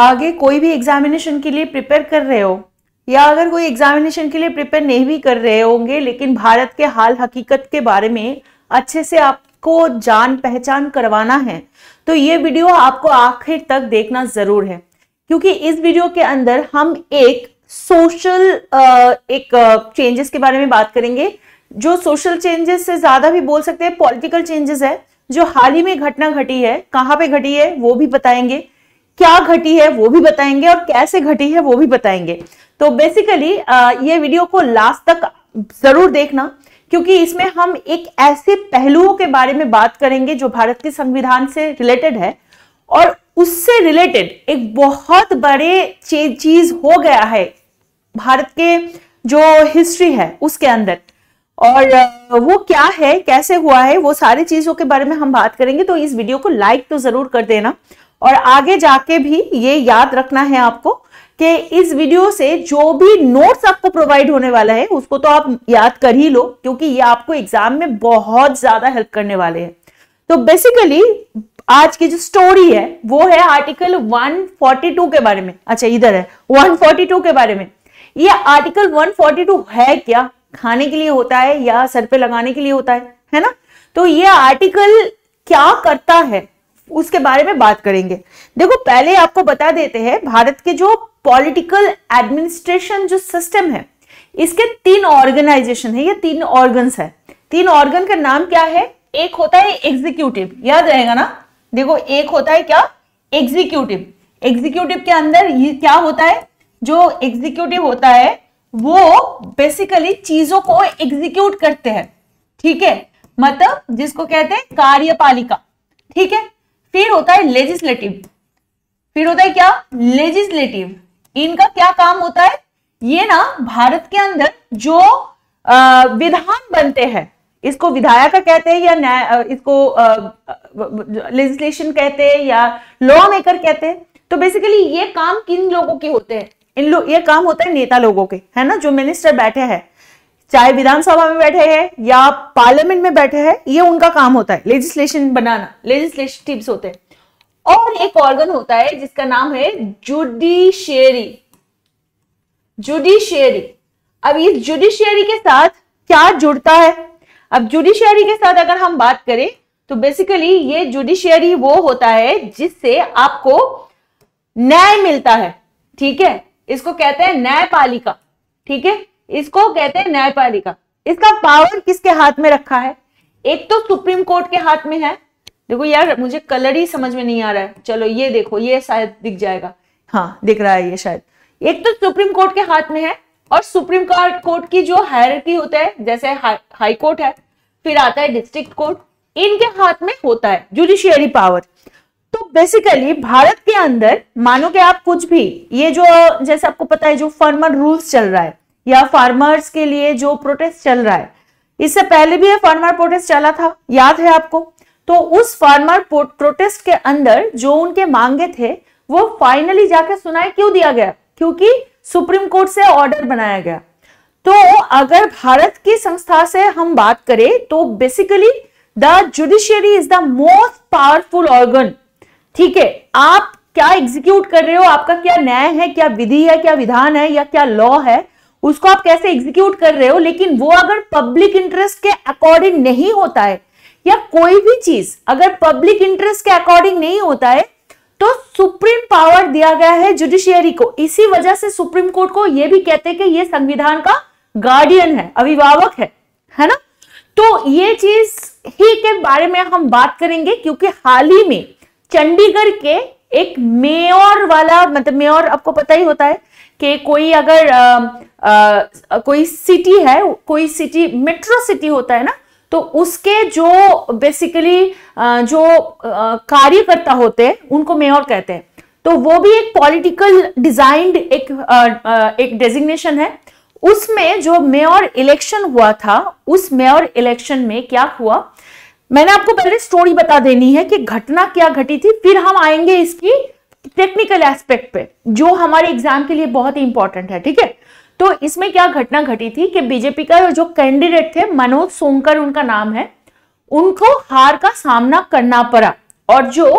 आगे कोई भी एग्जामिनेशन के लिए प्रिपेयर कर रहे हो या अगर कोई एग्जामिनेशन के लिए प्रिपेयर नहीं भी कर रहे होंगे लेकिन भारत के हाल हकीकत के बारे में अच्छे से आपको जान पहचान करवाना है तो ये वीडियो आपको आखिर तक देखना जरूर है क्योंकि इस वीडियो के अंदर हम एक सोशल एक चेंजेस के बारे में बात करेंगे जो सोशल चेंजेस से ज्यादा भी बोल सकते हैं पॉलिटिकल चेंजेस है जो हाल ही में घटना घटी है कहाँ पे घटी है वो भी बताएंगे क्या घटी है वो भी बताएंगे और कैसे घटी है वो भी बताएंगे तो बेसिकली ये वीडियो को लास्ट तक जरूर देखना क्योंकि इसमें हम एक ऐसे पहलुओं के बारे में बात करेंगे जो भारत के संविधान से रिलेटेड है और उससे रिलेटेड एक बहुत बड़े चीज हो गया है भारत के जो हिस्ट्री है उसके अंदर और वो क्या है कैसे हुआ है वो सारी चीजों के बारे में हम बात करेंगे तो इस वीडियो को लाइक तो जरूर कर देना और आगे जाके भी ये याद रखना है आपको कि इस वीडियो से जो भी नोट्स आपको प्रोवाइड होने वाला है उसको तो आप याद कर ही लो क्योंकि ये आपको एग्जाम में बहुत ज्यादा हेल्प करने वाले हैं तो बेसिकली आज की जो स्टोरी है वो है आर्टिकल 142 के बारे में अच्छा इधर है 142 के बारे में ये आर्टिकल 142 है क्या खाने के लिए होता है या सर पे लगाने के लिए होता है है ना तो ये आर्टिकल क्या करता है उसके बारे में बात करेंगे देखो पहले आपको बता देते हैं भारत के जो पॉलिटिकल एडमिनिस्ट्रेशन जो सिस्टम है इसके तीन ऑर्गेनाइजेशन है ये तीन ऑर्गन है तीन ऑर्गन का नाम क्या है एक होता है एग्जीक्यूटिव याद रहेगा ना देखो एक होता है क्या एग्जीक्यूटिव एग्जीक्यूटिव के अंदर ये क्या होता है जो एग्जीक्यूटिव होता है वो बेसिकली चीजों को एग्जीक्यूट करते हैं ठीक है मतलब जिसको कहते हैं कार्यपालिका ठीक है फिर होता है लेजिस्लेटिव फिर होता है क्या लेजिस्लेटिव इनका क्या काम होता है ये ना भारत के अंदर जो आ, विधान बनते हैं इसको विधायक कहते हैं या न्याय इसको लेजिस्लेशन कहते हैं या लॉ मेकर कहते हैं तो बेसिकली ये काम किन लोगों के होते हैं इन लोग ये काम होता है नेता लोगों के है ना जो मिनिस्टर बैठे हैं चाहे विधानसभा में बैठे हैं या पार्लियामेंट में बैठे हैं ये उनका काम होता है लेजिस्लेशन बनाना लेजिस्लेटिव होते हैं और एक ऑर्गन होता है जिसका नाम है जुडिशियरी जुडिशियरी अब ये जुडिशियरी के साथ क्या जुड़ता है अब जुडिशियरी के साथ अगर हम बात करें तो बेसिकली ये जुडिशियरी वो होता है जिससे आपको न्याय मिलता है ठीक है इसको कहते हैं न्यायपालिका ठीक है इसको कहते हैं न्यायपालिका इसका पावर किसके हाथ में रखा है एक तो सुप्रीम कोर्ट के हाथ में है देखो यार मुझे कलर ही समझ में नहीं आ रहा है चलो ये देखो ये शायद दिख जाएगा हाँ दिख रहा है ये शायद एक तो सुप्रीम कोर्ट के हाथ में है और सुप्रीम कोर्ट की जो हायरकी होता है जैसे हा, हाई कोर्ट है फिर आता है डिस्ट्रिक्ट कोर्ट इनके हाथ में होता है जुडिशियरी पावर तो बेसिकली भारत के अंदर मानो कि आप कुछ भी ये जो जैसे आपको पता है जो फॉर्मल रूल्स चल रहा है या फार्मर्स के लिए जो प्रोटेस्ट चल रहा है इससे पहले भी ये फार्मर प्रोटेस्ट चला था याद है आपको तो उस फार्मर प्रोटेस्ट के अंदर जो उनके मांगे थे वो फाइनली जाके सुनाए क्यों दिया गया क्योंकि सुप्रीम कोर्ट से ऑर्डर बनाया गया तो अगर भारत की संस्था से हम बात करें तो basically the judiciary is the most powerful organ ठीक है आप क्या एग्जीक्यूट कर रहे हो आपका क्या न्याय है क्या विधि है क्या विधान है या क्या लॉ है उसको आप कैसे एग्जीक्यूट कर रहे हो लेकिन वो अगर पब्लिक इंटरेस्ट के अकॉर्डिंग नहीं होता है या कोई भी चीज अगर पब्लिक इंटरेस्ट के अकॉर्डिंग नहीं होता है तो सुप्रीम पावर दिया गया है जुडिशियरी को इसी वजह से सुप्रीम कोर्ट को यह भी कहते हैं कि यह संविधान का गार्डियन है अभिभावक है है ना तो ये चीज ही के बारे में हम बात करेंगे क्योंकि हाल ही में चंडीगढ़ के एक मेयर वाला मतलब मेयर आपको पता ही होता है कि कोई अगर आ, आ, कोई सिटी है कोई सिटी मेट्रो सिटी होता है ना तो उसके जो बेसिकली जो कार्यकर्ता होते हैं उनको मेयर कहते हैं तो वो भी एक पॉलिटिकल डिजाइंड एक एक डेजिग्नेशन है उसमें जो मेयर इलेक्शन हुआ था उस मेयर इलेक्शन में क्या हुआ मैंने आपको पहले स्टोरी बता देनी है कि घटना क्या घटी थी फिर हम आएंगे इसकी टेक्निकल एस्पेक्ट पे जो हमारे एग्जाम के लिए बहुत ही इंपॉर्टेंट है ठीक है तो इसमें क्या घटना घटी थी कि बीजेपी का जो कैंडिडेट थे मनोज सोनकर उनका नाम है उनको हार का सामना करना पड़ा और जो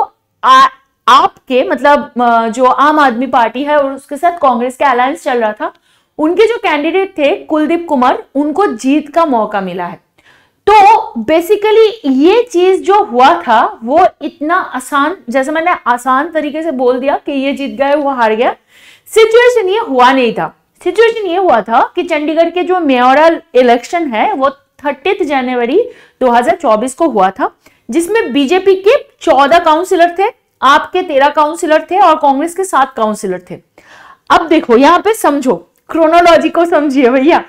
आ, आपके मतलब जो आम आदमी पार्टी है और उसके साथ कांग्रेस का अलायंस चल रहा था उनके जो कैंडिडेट थे कुलदीप कुमार उनको जीत का मौका मिला है तो बेसिकली ये चीज जो हुआ था वो इतना आसान जैसे मैंने आसान तरीके से बोल दिया कि ये जीत गए वो हार गया सिचुएशन ये हुआ नहीं था सिचुएशन ये हुआ था कि चंडीगढ़ के जो मेयरल इलेक्शन है वो थर्टीथ जनवरी 2024 को हुआ था जिसमें बीजेपी के 14 काउंसिलर थे आपके 13 काउंसिलर थे और कांग्रेस के सात काउंसिलर थे अब देखो यहाँ पे समझो क्रोनोलॉजी को समझिए भैया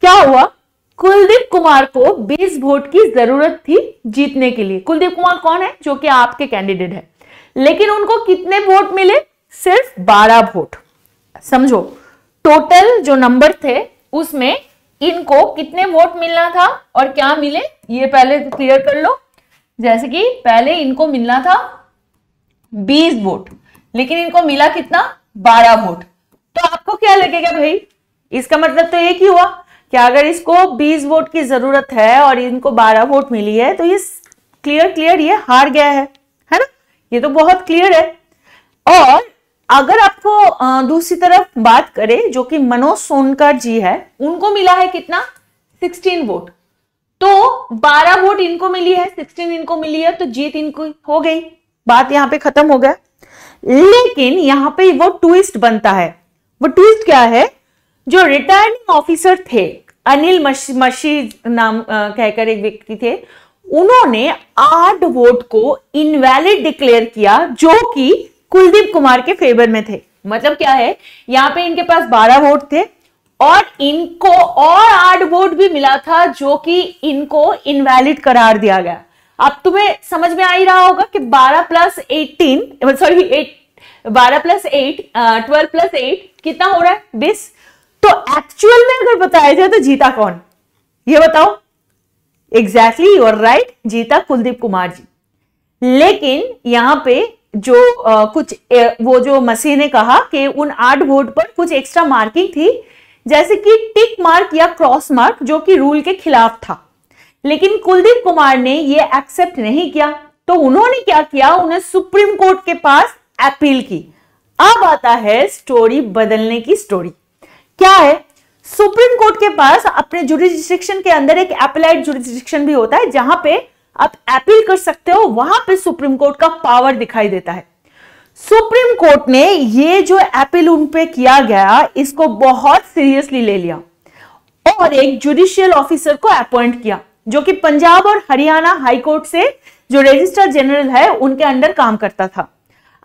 क्या हुआ कुलदीप कुमार को 20 वोट की जरूरत थी जीतने के लिए कुलदीप कुमार कौन है जो कि आपके कैंडिडेट है लेकिन उनको कितने वोट मिले सिर्फ 12 वोट समझो टोटल जो नंबर थे उसमें इनको कितने वोट मिलना था और क्या मिले ये पहले क्लियर कर लो जैसे कि पहले इनको मिलना था 20 वोट लेकिन इनको मिला कितना 12 वोट तो आपको क्या लगेगा भाई इसका मतलब तो एक ही हुआ कि अगर इसको 20 वोट की ज़रूरत है और इनको 12 वोट मिली है तो ये क्लियर क्लियर ये हार गया है है ना ये तो बहुत क्लियर है और अगर आपको दूसरी तरफ बात करें जो कि मनोज सोनकर जी है उनको मिला है कितना 16 वोट तो 12 वोट इनको मिली है 16 इनको मिली है तो जीत इनको हो गई बात यहाँ पे खत्म हो गया लेकिन यहाँ पे वो ट्विस्ट बनता है वो ट्विस्ट क्या है जो रिटर्निंग ऑफिसर थे अनिल मशी, मशी नाम कहकर एक व्यक्ति थे उन्होंने आठ वोट को इनवैलिड डिक्लेयर किया जो कि कुलदीप कुमार के फेवर में थे मतलब क्या है यहाँ पे इनके पास बारह वोट थे और इनको और आठ वोट भी मिला था जो कि इनको इनवैलिड करार दिया गया अब तुम्हें समझ में आ ही रहा होगा कि 12 प्लस एटीन सॉरी एट बारह plus eight twelve plus eight कितना हो रहा है बीस तो एक्चुअल में अगर बताया जाए तो जीता कौन ये बताओ एग्जैक्टली यू आर राइट जीता कुलदीप कुमार जी लेकिन यहां पे जो आ, कुछ ए, वो जो मसीह ने कहा कि उन आठ वोट पर कुछ एक्स्ट्रा मार्किंग थी जैसे कि टिक मार्क या क्रॉस मार्क जो कि रूल के खिलाफ था लेकिन कुलदीप कुमार ने ये एक्सेप्ट नहीं किया तो उन्होंने क्या किया उन्हें सुप्रीम कोर्ट के पास अपील की अब आता है स्टोरी बदलने की स्टोरी क्या है सुप्रीम कोर्ट के पास अपने जुडिस्ट्रिक्शन के अंदर एक अपलाइड जुडिस्ट्रिक्शन भी होता है जहां पे आप अपील कर सकते हो वहां पे सुप्रीम कोर्ट का पावर दिखाई देता है सुप्रीम कोर्ट ने ये जो अपील उन पे किया गया इसको बहुत सीरियसली ले लिया और एक जुडिशियल ऑफिसर को अपॉइंट किया जो कि पंजाब और हरियाणा हाईकोर्ट से जो रजिस्टर जनरल है उनके अंडर काम करता था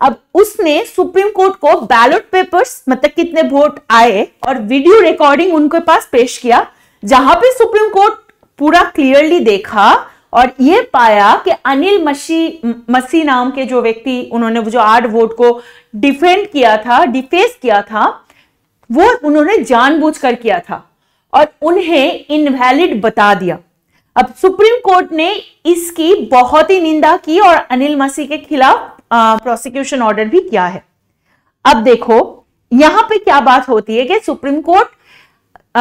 अब उसने सुप्रीम कोर्ट को बैलेट पेपर्स मतलब कितने वोट आए और वीडियो रिकॉर्डिंग उनके पास पेश किया जहां पे सुप्रीम कोर्ट पूरा क्लियरली देखा और ये पाया कि अनिल मसी मसी नाम के जो व्यक्ति उन्होंने जो आठ वोट को डिफेंड किया था डिफेस किया था वो उन्होंने जानबूझकर किया था और उन्हें इनवैलिड बता दिया अब सुप्रीम कोर्ट ने इसकी बहुत ही निंदा की और अनिल मसी के खिलाफ प्रोसिक्यूशन ऑर्डर भी किया है अब देखो यहां पे क्या बात होती है कि सुप्रीम कोर्ट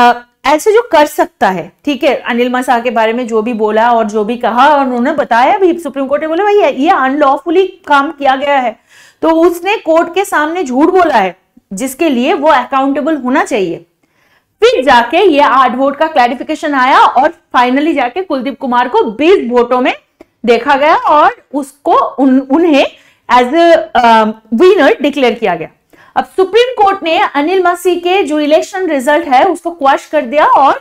ऐसे जो कर सकता है ठीक है अनिल मसा के बारे में जो भी बोला और जो भी कहा और उन्होंने बताया भी सुप्रीम कोर्ट ने बोला भाई ये अनलॉफुली काम किया गया है तो उसने कोर्ट के सामने झूठ बोला है जिसके लिए वो अकाउंटेबल होना चाहिए फिर जाके ये आठ वोट का क्लैरिफिकेशन आया और फाइनली जाके कुलदीप कुमार को बीस वोटों में देखा गया और उसको उन, उन्हें एज अ विनर डिक्लेयर किया गया अब सुप्रीम कोर्ट ने अनिल मसी के जो इलेक्शन रिजल्ट है उसको क्वाश कर दिया और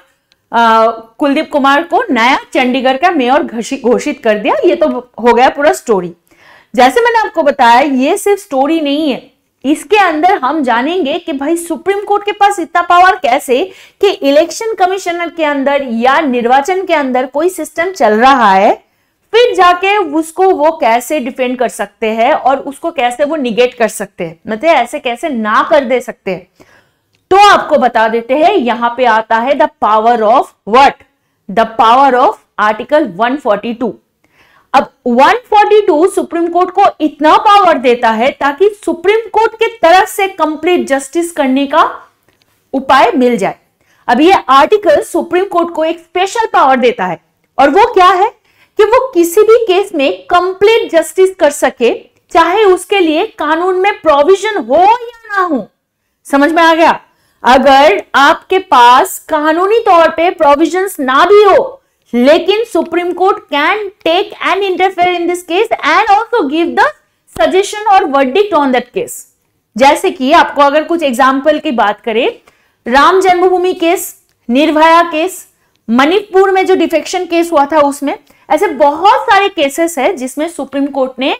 कुलदीप कुमार को नया चंडीगढ़ का मेयर घोषित कर दिया ये तो हो गया पूरा स्टोरी जैसे मैंने आपको बताया ये सिर्फ स्टोरी नहीं है इसके अंदर हम जानेंगे कि भाई सुप्रीम कोर्ट के पास इतना पावर कैसे कि इलेक्शन कमिश्नर के अंदर या निर्वाचन के अंदर कोई सिस्टम चल रहा है फिर जाके उसको वो कैसे डिफेंड कर सकते हैं और उसको कैसे वो निगेट कर सकते हैं मतलब ऐसे कैसे ना कर दे सकते हैं तो आपको बता देते हैं यहां पे आता है the power of what the power of article 142 अब 142 सुप्रीम कोर्ट को इतना पावर देता है ताकि सुप्रीम कोर्ट के तरफ से कंप्लीट जस्टिस करने का उपाय मिल जाए अब ये आर्टिकल सुप्रीम कोर्ट को एक स्पेशल पावर देता है और वो क्या है कि वो किसी भी केस में कंप्लीट जस्टिस कर सके चाहे उसके लिए कानून में प्रोविजन हो या ना हो समझ में आ गया अगर आपके पास कानूनी तौर पे प्रोविजंस ना भी हो लेकिन supreme court can take and interfere in this case and also give the suggestion और वर्डिक्ट ऑन दैट केस जैसे कि आपको अगर कुछ एग्जाम्पल की बात करें राम जन्मभूमि केस निर्भया केस मणिपुर में जो डिफेक्शन केस हुआ था उसमें ऐसे बहुत सारे केसेस है जिसमें सुप्रीम कोर्ट ने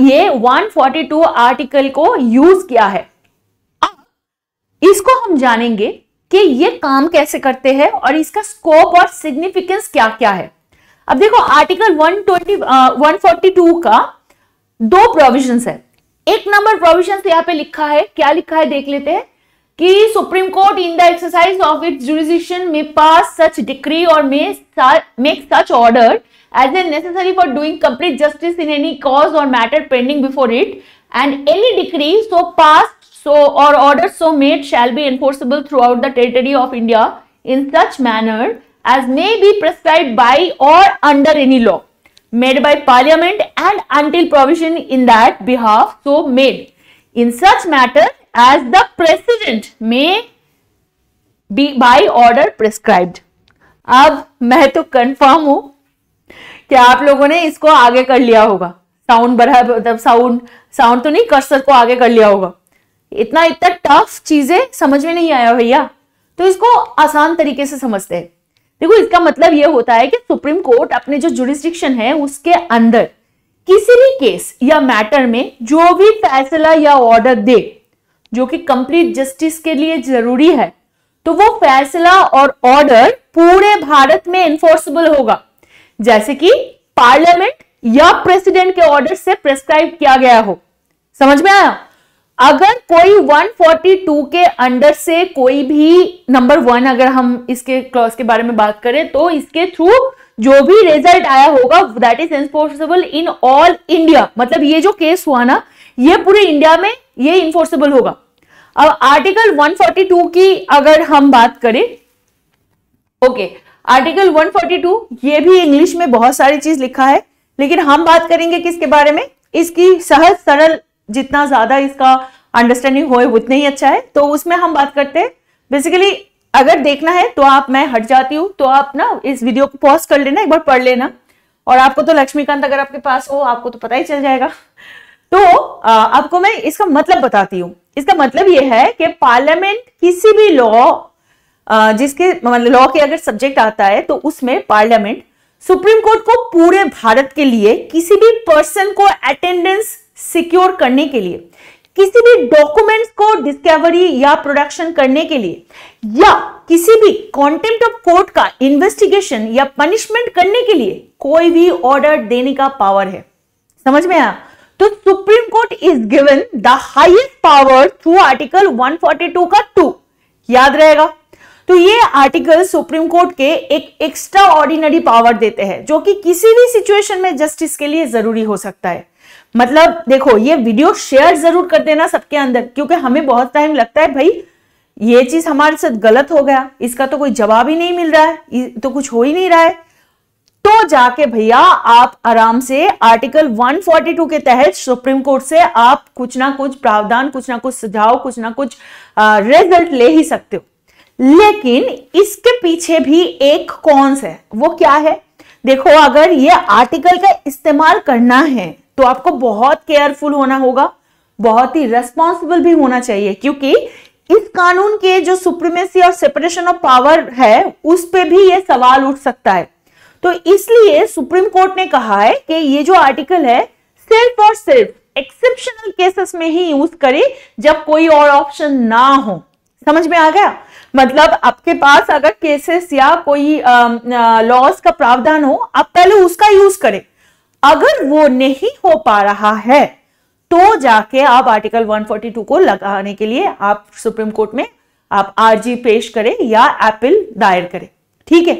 ये 142 आर्टिकल को यूज किया है इसको हम जानेंगे कि ये काम कैसे करते हैं और इसका स्कोप और सिग्निफिकेंस क्या क्या है अब देखो आर्टिकल 120 142 का दो प्रोविजन है एक नंबर प्रोविजन तो यहाँ पे लिखा है क्या लिखा है देख लेते हैं कि Supreme Court, in the exercise of its jurisdiction, may pass such decree or may make such order as is necessary for doing complete justice in any cause or matter pending before it and any decree so passed or order so made shall be enforceable throughout the territory of India in such manner as may be prescribed by or under any law made by parliament and until provision in that behalf so made in such matter as the president may be by order prescribed अब मैं तो confirm हूं कि आप लोगों ने इसको आगे कर लिया होगा साउंड बढ़ा मतलब साउंड साउंड तो नहीं कर्सर को आगे कर लिया होगा इतना इतना टफ चीजें समझ में नहीं आया भैया तो इसको आसान तरीके से समझते हैं देखो इसका मतलब यह होता है कि सुप्रीम कोर्ट अपने जो जुडिस्ट्रिक्शन है उसके अंदर किसी भी केस या मैटर में जो भी फैसला या ऑर्डर दे जो कि कंप्लीट जस्टिस के लिए जरूरी है तो वो फैसला और ऑर्डर पूरे भारत में इन्फोर्सिबल होगा जैसे कि पार्लियामेंट या प्रेसिडेंट के ऑर्डर से प्रेस्क्राइब किया गया हो समझ में आया अगर कोई 142 के अंडर से कोई भी नंबर वन अगर हम इसके क्लॉज के बारे में बात करें तो इसके थ्रू जो भी रिजल्ट आया होगा that is enforceable in all India मतलब ये जो केस हुआ ना ये पूरे इंडिया में ये इन्फोर्सिबल होगा अब आर्टिकल 142 की अगर हम बात करें ओके आर्टिकल 142 ये भी इंग्लिश में बहुत सारी चीज लिखा है लेकिन हम बात करेंगे किसके बारे में इसकी सहज सरल जितना ज्यादा इसका अंडरस्टैंडिंग हो उतना ही अच्छा है तो उसमें हम बात करते हैं बेसिकली अगर देखना है तो आप मैं हट जाती हूँ तो आप ना इस वीडियो को पॉज कर लेना एक बार पढ़ लेना और आपको तो लक्ष्मीकांत अगर आपके पास हो आपको तो पता ही चल जाएगा तो आपको मैं इसका मतलब बताती हूं इसका मतलब यह है कि पार्लियामेंट किसी भी लॉ जिसके मतलब लॉ के अगर सब्जेक्ट आता है तो उसमें पार्लियामेंट सुप्रीम कोर्ट को पूरे भारत के लिए किसी भी पर्सन को अटेंडेंस सिक्योर करने के लिए किसी भी डॉक्यूमेंट्स को डिस्कवरी या प्रोडक्शन करने के लिए या किसी भी कॉन्टेंट ऑफ कोर्ट का इन्वेस्टिगेशन या पनिशमेंट करने के लिए कोई भी ऑर्डर देने का पावर है समझ में आया तो supreme court is given the highest power through article 142 का टू याद रहेगा तो ये आर्टिकल सुप्रीम कोर्ट के एक एक्स्ट्रा ऑर्डिनरी पावर देते हैं जो कि किसी भी सिचुएशन में जस्टिस के लिए जरूरी हो सकता है मतलब देखो ये वीडियो शेयर जरूर कर देना सबके अंदर क्योंकि हमें बहुत टाइम लगता है भाई ये चीज हमारे साथ गलत हो गया इसका तो कोई जवाब ही नहीं मिल रहा है तो कुछ हो ही नहीं रहा है तो जाके भैया आप आराम से आर्टिकल 142 के तहत सुप्रीम कोर्ट से आप कुछ ना कुछ प्रावधान कुछ ना कुछ सुझाव कुछ ना कुछ रिजल्ट ले ही सकते हो लेकिन इसके पीछे भी एक कौन है वो क्या है देखो अगर ये आर्टिकल का इस्तेमाल करना है तो आपको बहुत केयरफुल होना होगा बहुत ही रेस्पॉन्सिबल भी होना चाहिए क्योंकि इस कानून के जो सुप्रीमेसी और सेपरेशन ऑफ पावर है उस पर भी ये सवाल उठ सकता है तो इसलिए सुप्रीम कोर्ट ने कहा है कि ये जो आर्टिकल है सिर्फ और सिर्फ एक्सेप्शनल केसेस में ही यूज करें जब कोई और ऑप्शन ना हो समझ में आ गया मतलब आपके पास अगर केसेस या कोई लॉस का प्रावधान हो आप पहले उसका यूज करें अगर वो नहीं हो पा रहा है तो जाके आप आर्टिकल 142 को लगाने के लिए आप सुप्रीम कोर्ट में आप आरजी पेश करें या अपील दायर करें ठीक है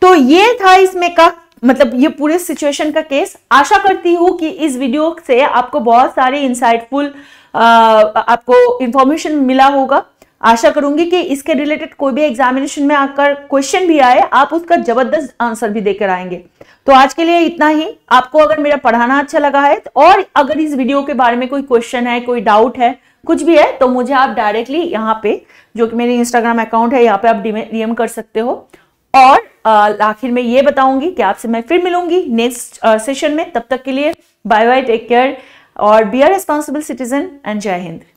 तो ये था इसमें का मतलब ये पूरे सिचुएशन का केस आशा करती हूँ कि इस वीडियो से आपको बहुत सारे इंसाइटफुल आपको इंफॉर्मेशन मिला होगा आशा करूंगी कि इसके रिलेटेड कोई भी एग्जामिनेशन में आकर क्वेश्चन भी आए आप उसका जबरदस्त आंसर भी देकर आएंगे तो आज के लिए इतना ही आपको अगर मेरा पढ़ाना अच्छा लगा है तो और अगर इस वीडियो के बारे में कोई क्वेश्चन है कोई डाउट है कुछ भी है तो मुझे आप डायरेक्टली यहाँ पे जो कि मेरे इंस्टाग्राम अकाउंट है यहाँ पे आप डीएम कर सकते हो और आखिर में ये बताऊंगी कि आपसे मैं फिर मिलूंगी नेक्स्ट सेशन में तब तक के लिए बाय बाय टेक केयर और be are responsible citizen and Jai Hind